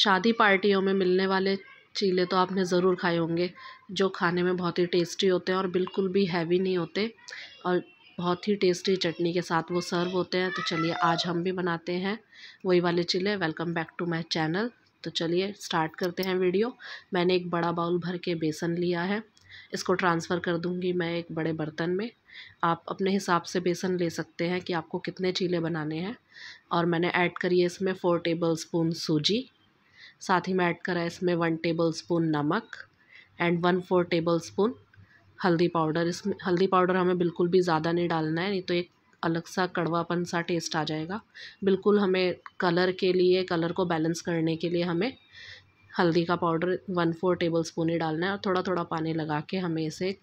शादी पार्टियों में मिलने वाले चीले तो आपने ज़रूर खाए होंगे जो खाने में बहुत ही टेस्टी होते हैं और बिल्कुल भी हैवी नहीं होते और बहुत ही टेस्टी चटनी के साथ वो सर्व होते हैं तो चलिए आज हम भी बनाते हैं वही वाले चिले welcome back to my channel तो चलिए स्टार्ट करते हैं वीडियो मैंने एक बड़ा बाउल भर के बेसन लिया है इसको ट्रांसफ़र कर दूंगी मैं एक बड़े बर्तन में आप अपने हिसाब से बेसन ले सकते हैं कि आपको कितने चीले बनाने हैं और मैंने ऐड करिए इसमें फ़ोर टेबल स्पून सूजी साथ ही में ऐड करा इसमें वन टेबल स्पून नमक and one four tablespoon हल्दी पाउडर इसमें हल्दी पाउडर हमें बिल्कुल भी ज़्यादा नहीं डालना है नहीं तो एक अलग सा कड़वापन सा टेस्ट आ जाएगा बिल्कुल हमें कलर के लिए कलर को बैलेंस करने के लिए हमें हल्दी का powder one four tablespoon ही डालना है और थोड़ा थोड़ा पानी लगा के हमें इसे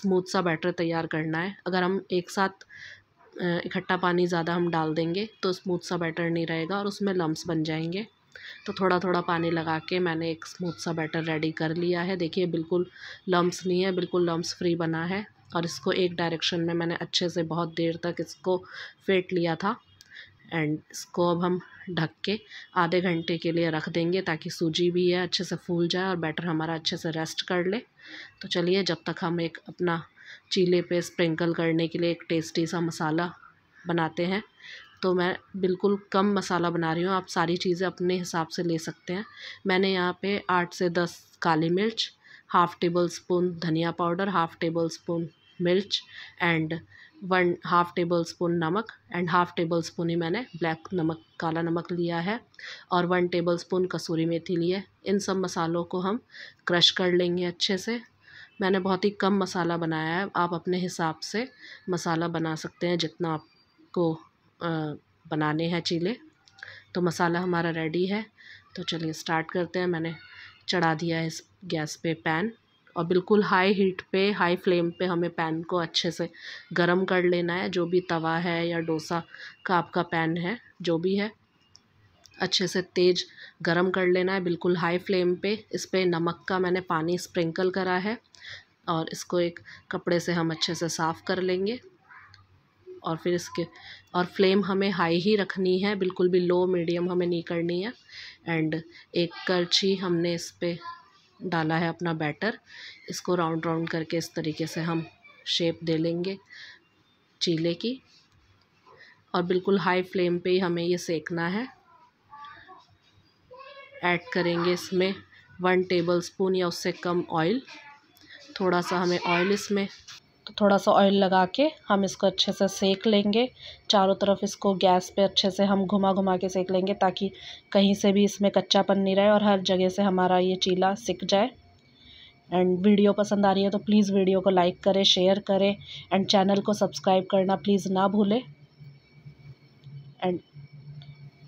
स्मूथ सा बैटर तैयार करना है अगर हम एक साथ इकट्ठा पानी ज़्यादा हम डाल देंगे तो स्मूथ सा बैटर नहीं रहेगा और उसमें लम्ब्स बन जाएंगे तो थोड़ा थोड़ा पानी लगा के मैंने एक स्मूथ सा बैटर रेडी कर लिया है देखिए बिल्कुल लम्ब नहीं है बिल्कुल लम्ब फ्री बना है और इसको एक डायरेक्शन में मैंने अच्छे से बहुत देर तक इसको फेंट लिया था एंड इसको अब हम ढक के आधे घंटे के लिए रख देंगे ताकि सूजी भी है अच्छे से फूल जाए और बैटर हमारा अच्छे से रेस्ट कर ले तो चलिए जब तक हम एक अपना चीले पे स्प्रिंकल करने के लिए एक टेस्टी सा मसाला बनाते हैं तो मैं बिल्कुल कम मसाला बना रही हूँ आप सारी चीज़ें अपने हिसाब से ले सकते हैं मैंने यहाँ पे आठ से दस काली मिर्च हाफ़ टेबल स्पून धनिया पाउडर हाफ़ टेबल स्पून मिर्च and one half tablespoon नमक एंड हाफ़ टेबल स्पून ही मैंने ब्लैक नमक काला नमक लिया है और वन टेबल स्पून कसूरी मेथी ली है इन सब मसालों को हम क्रश कर लेंगे अच्छे से मैंने बहुत ही कम मसाला बनाया है आप अपने हिसाब से मसाला बना सकते हैं जितना आपको बनाने हैं चीले तो मसाला हमारा रेडी है तो चलिए स्टार्ट करते हैं मैंने चढ़ा दिया है इस गैस पे पैन और बिल्कुल हाई हीट पे हाई फ्लेम पे हमें पैन को अच्छे से गरम कर लेना है जो भी तवा है या डोसा का आपका पैन है जो भी है अच्छे से तेज़ गरम कर लेना है बिल्कुल हाई फ्लेम पे इस पर नमक का मैंने पानी स्प्रिंकल करा है और इसको एक कपड़े से हम अच्छे से साफ़ कर लेंगे और फिर इसके और फ्लेम हमें हाई ही रखनी है बिल्कुल भी लो मीडियम हमें नहीं करनी है एंड एक करछी हमने इस पर डाला है अपना बैटर इसको राउंड राउंड करके इस तरीके से हम शेप दे लेंगे चीले की और बिल्कुल हाई फ्लेम पे ही हमें ये सेकना है ऐड करेंगे इसमें वन टेबल स्पून या उससे कम ऑयल थोड़ा सा हमें ऑयल इसमें तो थोड़ा सा ऑयल लगा के हम इसको अच्छे से सेक लेंगे चारों तरफ इसको गैस पे अच्छे से हम घुमा घुमा के सेक लेंगे ताकि कहीं से भी इसमें कच्चापन नहीं रहे और हर जगह से हमारा ये चीला सिक जाए एंड वीडियो पसंद आ रही है तो प्लीज़ वीडियो को लाइक करें शेयर करें एंड चैनल को सब्सक्राइब करना प्लीज़ ना भूलें एंड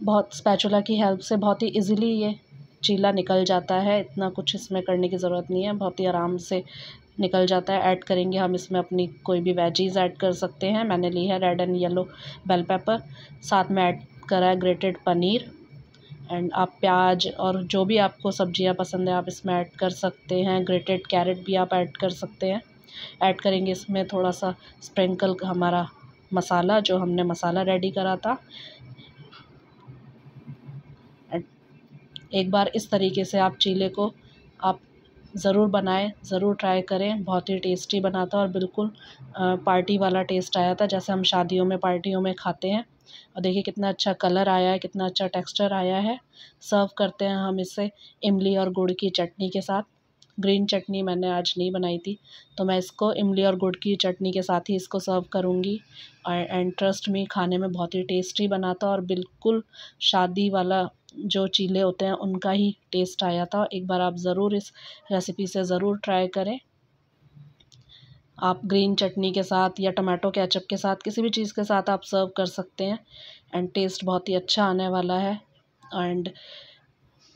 बहुत स्पैचुला की हेल्प से बहुत ही इजीली ये चीला निकल जाता है इतना कुछ इसमें करने की ज़रूरत नहीं है बहुत ही आराम से निकल जाता है ऐड करेंगे हम इसमें अपनी कोई भी वेजीज़ ऐड कर सकते हैं मैंने ली है red and yellow bell pepper साथ में ऐड करा है ग्रेटेड पनीर एंड आप प्याज और जो भी आपको सब्जियां पसंद है आप इसमें ऐड कर सकते हैं ग्रेटेड कैरेट भी आप ऐड कर सकते हैं ऐड करेंगे इसमें थोड़ा सा स्प्रिंकल हमारा मसाला जो हमने मसाला रेडी करा था एक बार इस तरीके से आप चीले को आप ज़रूर बनाएँ ज़रूर ट्राई करें बहुत ही टेस्टी बना था और बिल्कुल पार्टी वाला टेस्ट आया था जैसे हम शादियों में पार्टियों में खाते हैं और देखिए कितना अच्छा कलर आया है कितना अच्छा टेक्सचर आया है सर्व करते हैं हम इसे इमली और गुड़ की चटनी के साथ ग्रीन चटनी मैंने आज नहीं बनाई थी तो मैं इसको इमली और गुड़ की चटनी के साथ ही इसको सर्व करूँगी और एंड ट्रस्ट में खाने में बहुत ही टेस्टी बना था और बिल्कुल शादी वाला जो चीले होते हैं उनका ही टेस्ट आया था एक बार आप ज़रूर इस रेसिपी से ज़रूर ट्राई करें आप ग्रीन चटनी के साथ या टमाटो केचप के साथ किसी भी चीज़ के साथ आप सर्व कर सकते हैं एंड टेस्ट बहुत ही अच्छा आने वाला है एंड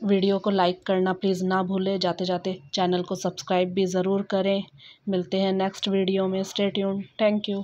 वीडियो को लाइक करना प्लीज़ ना भूलें जाते जाते चैनल को सब्सक्राइब भी ज़रूर करें मिलते हैं नेक्स्ट वीडियो में स्टे ट्यून थैंक यू